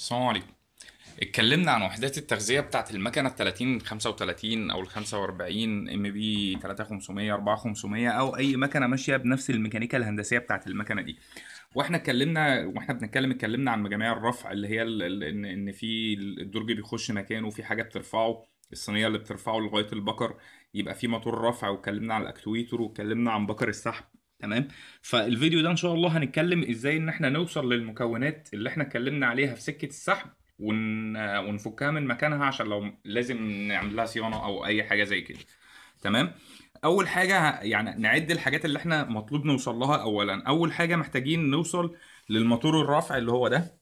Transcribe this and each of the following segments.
السلام عليكم اتكلمنا عن وحدات التغذيه بتاعت المكنه ال 30 35 او ال 45 ام بي 3500 4500 او اي مكنه ماشيه بنفس الميكانيكا الهندسيه بتاعت المكنه دي واحنا اتكلمنا واحنا بنتكلم اتكلمنا عن مجاميع الرفع اللي هي ان ان في الدرج بيخش مكانه وفي حاجه بترفعه الصينيه اللي بترفعه لغايه البكر يبقى في موتور رفع واتكلمنا عن الاكتويتر واتكلمنا عن بكر السحب تمام فالفيديو ده ان شاء الله هنتكلم ازاي ان احنا نوصل للمكونات اللي احنا اتكلمنا عليها في سكه السحب ون... ونفكها من مكانها عشان لو لازم نعمل لها صيانه او اي حاجه زي كده تمام اول حاجه يعني نعد الحاجات اللي احنا مطلوب نوصل لها اولا اول حاجه محتاجين نوصل للموتور الرافع اللي هو ده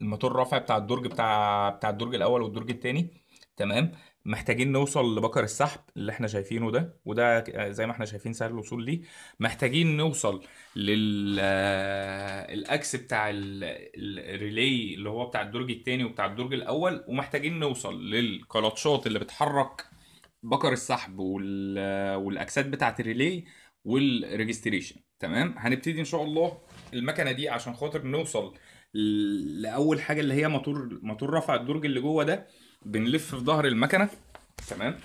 الموتور الرافع بتاع الدرج بتاع بتاع الدرج الاول والدرج الثاني تمام محتاجين نوصل لبكر السحب اللي احنا شايفينه ده وده آه، زي ما احنا شايفين سهل الوصول ليه محتاجين نوصل للاكس آه، بتاع الريلي اللي هو بتاع الدرج الثاني وبتاع الدرج الاول ومحتاجين نوصل للكلاتشات اللي بتحرك بكر السحب آه، والاكسات بتاعه الريلي والريجستريشن تمام هنبتدي ان شاء الله المكنه دي عشان خاطر نوصل لاول حاجه اللي هي موتور موتور رفع الدرج اللي جوه ده بنلف في ظهر المكنه تمام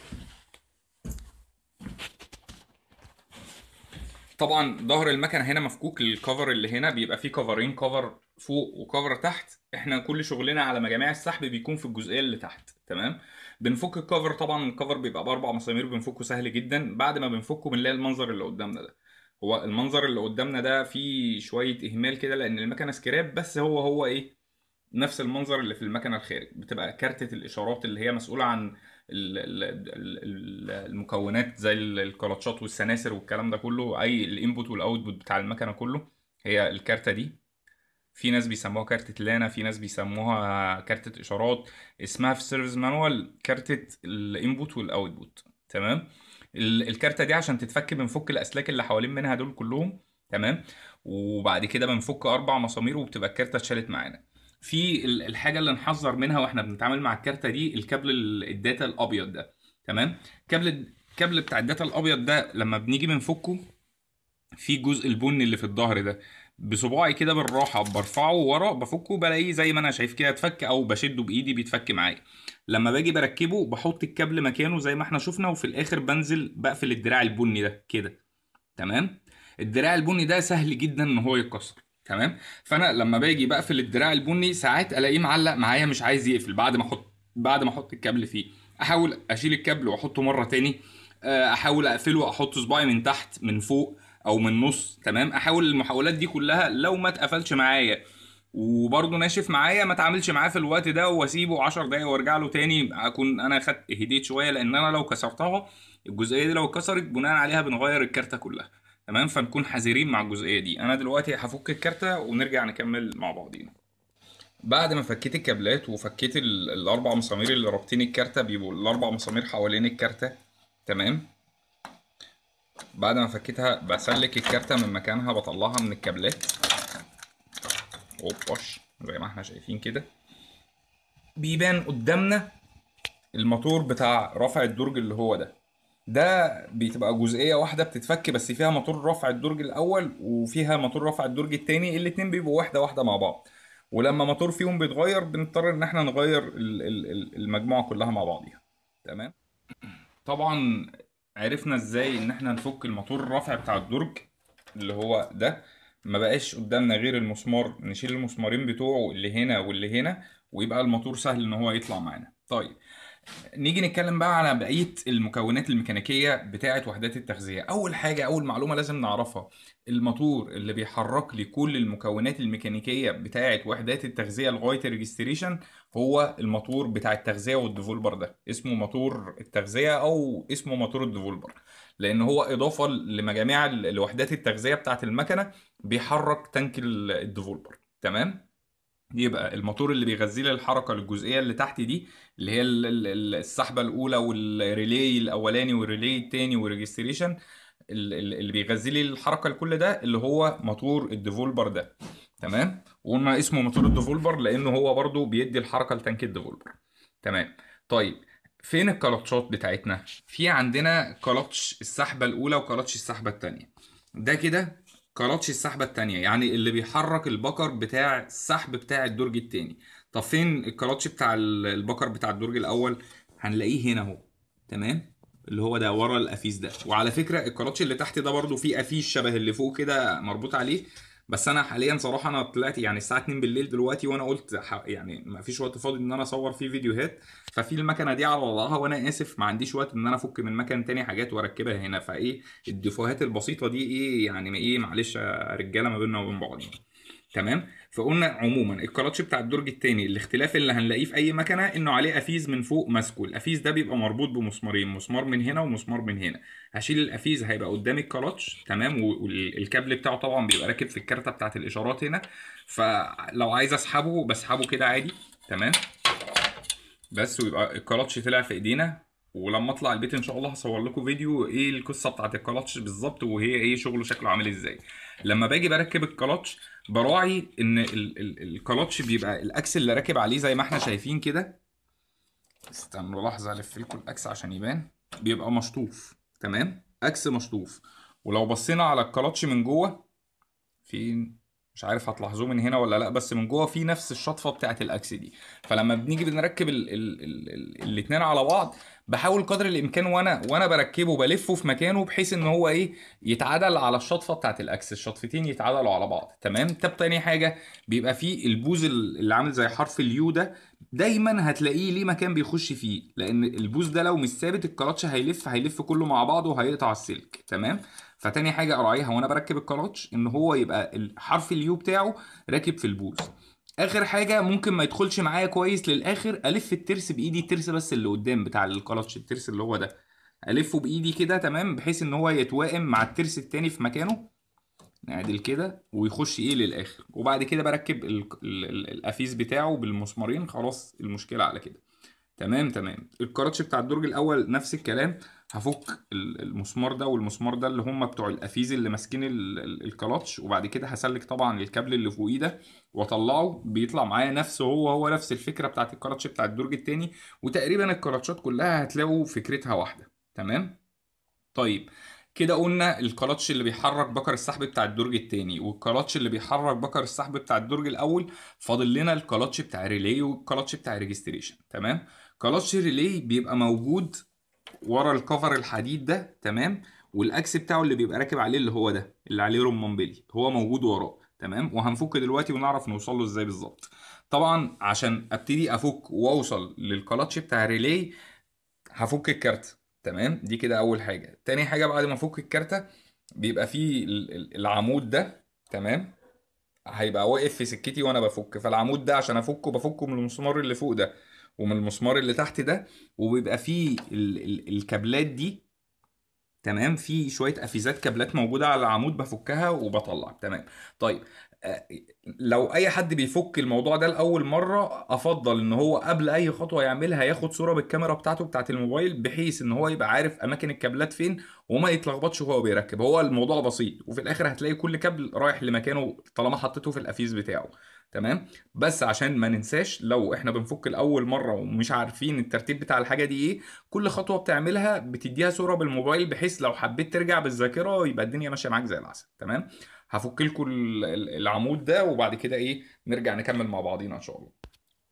طبعا ظهر المكنه هنا مفكوك الكفر اللي هنا بيبقى فيه كفرين كفر فوق وكفر تحت احنا كل شغلنا على مجاميع السحب بيكون في الجزئيه اللي تحت تمام بنفك الكفر طبعا الكفر بيبقى باربع مسامير بنفكه سهل جدا بعد ما بنفكه بنلاقي المنظر اللي قدامنا ده هو المنظر اللي قدامنا ده فيه شويه اهمال كده لان المكنه سكراب بس هو هو ايه نفس المنظر اللي في المكنه الخارج بتبقى كارتة الاشارات اللي هي مسؤوله عن المكونات زي الكلاتشات والسناسر والكلام ده كله اي الانبوت والاوتبوت بتاع المكنه كله هي الكارتة دي في ناس بيسموها كارتة لانا في ناس بيسموها كارتة اشارات اسمها في السيرفيس مانوال كارتة الانبوت والاوتبوت تمام الكارته دي عشان تتفك بنفك الاسلاك اللي حوالين منها دول كلهم تمام وبعد كده بنفك اربع مسامير وبتبقى الكارته اتشالت معانا في الحاجه اللي نحذر منها واحنا بنتعامل مع الكارته دي الكابل الداتا الابيض ده تمام كابل الكابل بتاع الداتا الابيض ده لما بنيجي بنفكه في جزء البني اللي في الظهر ده بصباعي كده بالراحه برفعه ورا بفكه بلاقيه زي ما انا شايف كده اتفك او بشده بايدي بيتفك معايا لما باجي بركبه بحط الكابل مكانه زي ما احنا شفنا وفي الاخر بنزل بقفل الدراع البني ده كده تمام الدراع البني ده سهل جدا ان هو يتكسر تمام فانا لما باجي بقفل الدراع البني ساعات الاقيه معلق معايا مش عايز يقفل بعد ما احط بعد ما احط الكابل فيه احاول اشيل الكابل واحطه مره تاني آه، احاول اقفله احط صباعي من تحت من فوق او من نص تمام احاول المحاولات دي كلها لو ما اتقفلش معايا وبرضه ناشف معايا ما اتعاملش معاه في الوقت ده واسيبه 10 دقايق وارجع له تاني اكون انا خدت هديت شويه لان انا لو كسرتها الجزئيه دي لو اتكسرت بناء عليها بنغير الكارته كلها تمام فنكون حذرين مع الجزئيه دي انا دلوقتي هفك الكارته ونرجع نكمل مع بعضينا بعد ما فكيت الكابلات وفكيت الاربع مسامير اللي رابطين الكارته بيبقوا الاربع مسامير حوالين الكارته تمام بعد ما فكيتها بسلك الكارتة من مكانها بطلعها من الكابلات اوباش زي ما احنا شايفين كده بيبان قدامنا الموتور بتاع رفع الدرج اللي هو ده ده بتبقى جزئيه واحده بتتفك بس فيها موتور رفع الدرج الاول وفيها موتور رفع الدرج التاني الاتنين بيبقوا واحده واحده مع بعض ولما موتور فيهم بيتغير بنضطر ان احنا نغير المجموعه كلها مع بعضيها تمام طبعا عرفنا ازاي ان احنا نفك الموتور الرافع بتاع الدرج اللي هو ده ما بقاش قدامنا غير المسمار نشيل المسمارين بتوعه اللي هنا واللي هنا ويبقى الموتور سهل ان هو يطلع معانا طيب نيجي نتكلم بقى على بقيه المكونات الميكانيكيه بتاعه وحدات التغذيه اول حاجه اول معلومه لازم نعرفها الموتور اللي بيحرك لي كل المكونات الميكانيكيه بتاعه وحدات التغذيه لغايه الريجستريشن هو الموتور بتاع التغذيه والديفولبر ده اسمه موتور التغذيه او اسمه موتور الديفولبر لان هو اضافه لمجاميع لوحدات التغذيه بتاعه المكنه بيحرك تانك الديفولبر تمام يبقى الموتور اللي بيغذي لي الحركه للجزئيه اللي تحت دي اللي هي السحبه الاولى والريلي الاولاني والريلي الثاني والريجستريشن اللي بيغذي لي الحركه لكل ده اللي هو موتور الديفولبر ده تمام وقلنا اسمه موتور الديفولبر لانه هو برده بيدي الحركه لتانك الديفولبر تمام طيب فين الكلتشات بتاعتنا في عندنا كلتش السحبه الاولى وكلتش السحبه الثانيه ده كده كراتش السحبه التانية يعني اللي بيحرك البكر بتاع السحب بتاع الدرج التاني طب فين الكراتش بتاع البكر بتاع الدرج الاول هنلاقيه هنا اهو تمام اللي هو ده ورا القفيس ده وعلى فكره الكراتش اللي تحت ده برضو فيه قفيس شبه اللي فوق كده مربوط عليه بس انا حاليا صراحه انا طلعت يعني الساعه 2 بالليل دلوقتي وانا قلت يعني ما فيش وقت فاضي ان انا اصور فيه فيديوهات ففي المكنه دي على وضعها وانا اسف ما عنديش وقت ان انا افك من مكان تاني حاجات واركبها هنا فايه الديفوهات البسيطه دي ايه يعني ايه معلش يا رجاله ما بيننا وبين بعض يعني. تمام فقلنا عموما الكلاتش بتاع الدرج الثاني الاختلاف اللي هنلاقيه في اي مكنه انه عليه افيز من فوق ماسكه الافيز ده بيبقى مربوط بمسمارين مسمار من هنا ومسمار من هنا هشيل الافيز هيبقى قدام الكلاتش تمام والكابل بتاعه طبعا بيبقى راكب في الكارته بتاعه الاشارات هنا فلو عايز اسحبه بسحبه كده عادي تمام بس ويبقى الكلاتش طلع في ايدينا ولما اطلع البيت ان شاء الله هصور لكم فيديو ايه القصه بتاعت الكلاتش بالظبط وهي ايه شغله شكله عامل ازاي لما باجي بركب الكلاتش براعي ان الكلاتش بيبقى الاكس اللي راكب عليه زي ما احنا شايفين كده استنوا لحظه الف لكم الاكس عشان يبان بيبقى مشطوف تمام اكس مشطوف ولو بصينا على الكلاتش من جوه فين مش عارف هتلاحظوه من هنا ولا لا بس من جوه في نفس الشطفه بتاعه الاكس دي فلما بنيجي بنركب الاثنين على بعض بحاول قدر الامكان وانا وانا بركبه بلفه في مكانه بحيث ان هو ايه يتعادل على الشطفه بتاعه الاكس الشطفتين يتعادلوا على بعض تمام طب تاني حاجه بيبقى فيه البوز اللي عامل زي حرف اليو ده دايما هتلاقيه ليه مكان بيخش فيه لان البوز ده لو مش ثابت الكراتش هيلف هيلف كله مع بعضه وهيقطع السلك تمام فتاني حاجه اراعيها وانا بركب الكلاتش ان هو يبقى حرف اليو بتاعه راكب في البوز اخر حاجه ممكن ما يدخلش معايا كويس للاخر الف الترس بايدي الترس بس اللي قدام بتاع الكلاتش الترس اللي هو ده الفه بايدي كده تمام بحيث ان هو يتوائم مع الترس التاني في مكانه نعدل كده ويخش ايه للاخر وبعد كده بركب القفيز بتاعه بالمسمارين خلاص المشكله على كده تمام تمام الكراتش بتاع الدرج الاول نفس الكلام هفك المسمار ده والمسمار ده اللي هم بتوع القفيز اللي ماسكين الكلاتش وبعد كده هسلك طبعا الكابل اللي فوقيه ده واطلعه بيطلع معايا نفس هو هو نفس الفكره بتاعت الكلاتش بتاع الدرج الثاني وتقريبا الكلاتشات كلها هتلاقوا فكرتها واحده تمام طيب كده قلنا الكلاتش اللي بيحرك بكر السحب بتاع الدرج الثاني والكلاتش اللي بيحرك بكر السحب بتاع الدرج الاول فاضل لنا الكلاتش بتاع ريلي والكلاتش بتاع ريجستريشن تمام كلاتش ريلي بيبقى موجود ورا الكفر الحديد ده تمام والاكس بتاعه اللي بيبقى راكب عليه اللي هو ده اللي عليه رمان بيلي هو موجود وراه تمام وهنفك دلوقتي ونعرف نوصل له ازاي بالظبط طبعا عشان ابتدي افك واوصل للكلاتش بتاع الريلي هفك الكارت تمام دي كده اول حاجه تاني حاجه بعد ما افك الكارته بيبقى فيه العمود ده تمام هيبقى واقف في سكتي وانا بفك فالعمود ده عشان افكه بفكه من المسمار اللي فوق ده ومن المسمار اللي تحت ده وبيبقى فيه ال ال الكابلات دي تمام في شويه افيزات كابلات موجوده على العمود بفكها وبطلع تمام طيب لو اي حد بيفك الموضوع ده لاول مره افضل ان هو قبل اي خطوه يعملها ياخد صوره بالكاميرا بتاعته بتاعه الموبايل بحيث ان هو يبقى عارف اماكن الكابلات فين وما يتلخبطش وهو بيركب هو الموضوع بسيط وفي الاخر هتلاقي كل كابل رايح لمكانه طالما حطيته في الافيز بتاعه تمام بس عشان ما ننساش لو احنا بنفك لاول مره ومش عارفين الترتيب بتاع الحاجه دي ايه كل خطوه بتعملها بتديها صوره بالموبايل بحيث لو حبيت ترجع بالذاكره يبقى الدنيا ماشيه معاك زي العسل تمام هفك لكم العمود ده وبعد كده ايه نرجع نكمل مع بعضينا ان شاء الله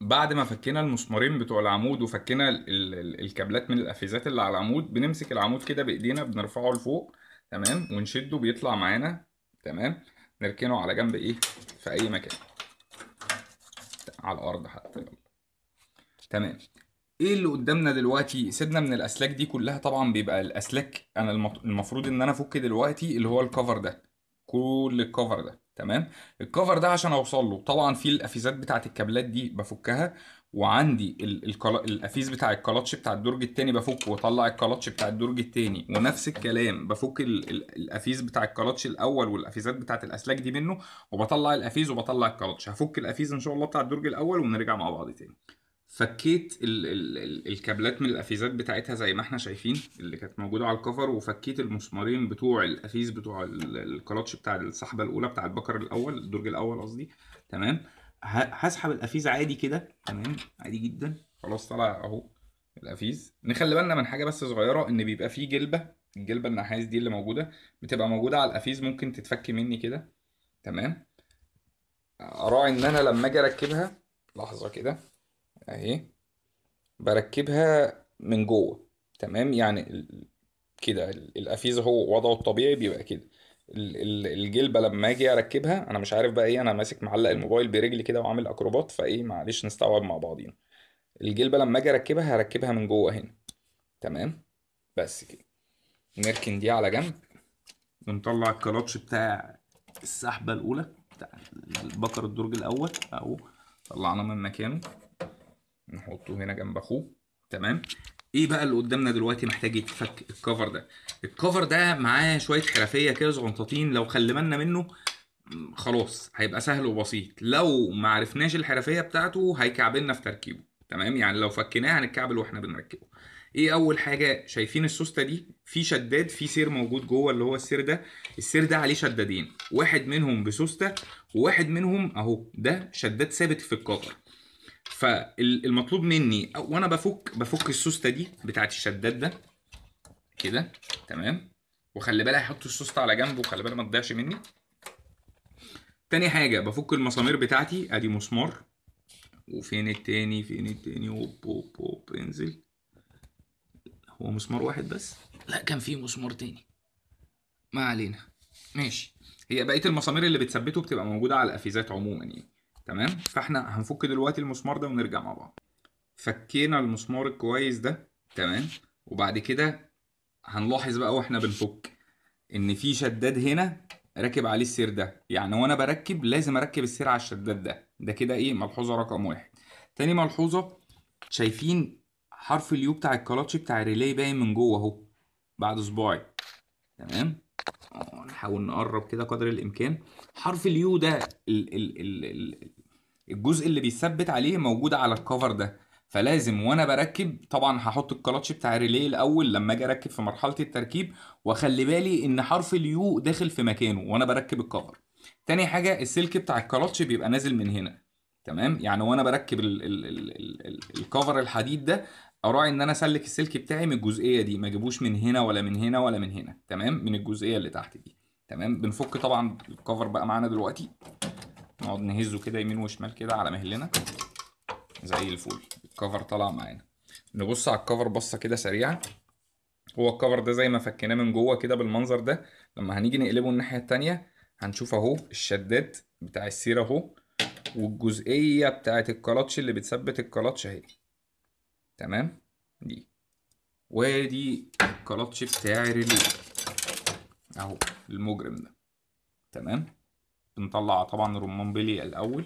بعد ما فكينا المسمارين بتوع العمود وفكينا الكابلات من الافيزات اللي على العمود بنمسك العمود كده بايدينا بنرفعه لفوق تمام ونشده بيطلع معانا تمام نركنه على جنب ايه في اي مكان على الارض حتى يلا تمام ايه اللي قدامنا دلوقتي سيبنا من الاسلاك دي كلها طبعا بيبقى الاسلاك انا المفروض ان انا افك دلوقتي اللي هو الكفر ده كل الكفر ده تمام الكفر ده عشان اوصل له طبعا في القفيزات بتاعه الكابلات دي بفكها وعندي ال ال القفيز بتاع الكلاتش بتاع الدرج الثاني بفكه واطلع الكلاتش بتاع الدرج الثاني ونفس الكلام بفك القفيز بتاع الكلاتش الاول والقفيزات بتاعه الاسلاك دي منه وبطلع القفيز وبطلع الكلاتش هفك القفيز ان شاء الله بتاع الدرج الاول ونرجع مع بعض تاني فكيت ال ال ال الكابلات من الافيزات بتاعتها زي ما احنا شايفين اللي كانت موجوده على الكفر وفكيت المسمارين بتوع الافيز بتوع الكلاتش بتاع السحبه الاولى بتاع البكر الاول الدرج الاول قصدي تمام هسحب الافيز عادي كده تمام عادي جدا خلاص طلع اهو الافيز نخلي بالنا من حاجه بس صغيره ان بيبقى فيه جلبه الجلبه النحاس دي اللي موجوده بتبقى موجوده على الافيز ممكن تتفك مني كده تمام اراعي ان انا لما اجي اركبها لحظه كده اهي بركبها من جوه تمام يعني كده القفيز هو وضعه الطبيعي بيبقى كده الجلبه لما اجي اركبها انا مش عارف بقى ايه انا ماسك معلق الموبايل برجلي كده وعامل اكروبات فايه معلش نستوعب مع بعضينا الجلبه لما اجي اركبها هركبها من جوه هنا تمام بس كده نركن دي على جنب ونطلع الكلاتش بتاع السحبه الاولى بتاع البكر الدرج الاول اهو طلعناه من مكانه نحطه هنا جنب اخوه تمام ايه بقى اللي قدامنا دلوقتي محتاج يتفك الكفر ده الكفر ده معاه شويه حرفيه كده صغنطاطين لو خلي بالنا منه خلاص هيبقى سهل وبسيط لو ما عرفناش الحرفيه بتاعته هيكعبلنا في تركيبه تمام يعني لو فكناه هنتكعبل واحنا بنركبه ايه اول حاجه شايفين السوسته دي في شداد في سير موجود جوه اللي هو السير ده السير ده عليه شدادين واحد منهم بسوسته وواحد منهم اهو ده شداد ثابت في الكفر فالمطلوب مني وانا بفك بفك السوسته دي بتاعت الشداد ده كده تمام وخلي بالي احط السوسته على جنب وخلي بالي ما تضيعش مني تاني حاجه بفك المسامير بتاعتي ادي مسمار وفين التاني فين التاني هوب هوب هوب انزل هو مسمار واحد بس لا كان في مسمار تاني ما علينا ماشي هي بقيه المسامير اللي بتثبته بتبقى موجوده على القفيزات عموما يعني تمام فاحنا هنفك دلوقتي المسمار ده ونرجع مع بعض فكينا المسمار الكويس ده تمام وبعد كده هنلاحظ بقى واحنا بنفك ان في شداد هنا راكب عليه السير ده يعني وانا بركب لازم اركب السير على الشداد ده ده كده ايه ملحوظه رقم واحد تاني ملحوظه شايفين حرف اليو بتاع الكلاتش بتاع الريلي باين من جوه اهو بعد صباعي تمام نحاول نقرب كده قدر الامكان حرف اليو ده ال ال ال ال الجزء اللي بيثبت عليه موجود على الكفر ده فلازم وانا بركب طبعا هحط الكلاتش بتاع الريلي الاول لما اجي اركب في مرحله التركيب واخلي بالي ان حرف اليو داخل في مكانه وانا بركب الكفر تاني حاجه السلك بتاع الكلاتش بيبقى نازل من هنا تمام يعني وانا بركب الكفر الحديد ده اراعي ان انا اسلك السلك بتاعي من الجزئيه دي ما اجيبوش من هنا ولا من هنا ولا من هنا تمام من الجزئيه اللي تحت دي تمام بنفك طبعا الكفر بقى معانا دلوقتي نقعد نهزه كده يمين وشمال كده على مهلنا زي الفل الكفر طلع معانا نبص على الكفر بصه كده سريعه هو الكفر ده زي ما فكيناه من جوه كده بالمنظر ده لما هنيجي نقلبه الناحيه التانية هنشوف اهو الشداد بتاع السير اهو والجزئيه بتاعه الكلاتش اللي بتثبت الكلاتش اهي تمام دي وادي الكلاتش بتاع الريلي اهو المجرم ده تمام بنطلع طبعا الرمان بلي الاول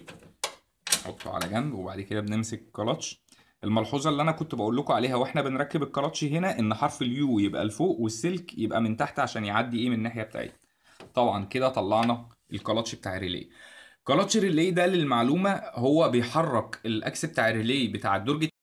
نحطه على جنب وبعد كده بنمسك الكلاتش الملحوظه اللي انا كنت بقول لكم عليها واحنا بنركب الكلاتش هنا ان حرف اليو يبقى لفوق والسلك يبقى من تحت عشان يعدي ايه من الناحيه بتاعتي طبعا كده طلعنا الكلاتش بتاع الريلي كلاتش الريلي ده للمعلومه هو بيحرك الاكس بتاع الريلي بتاع الدرج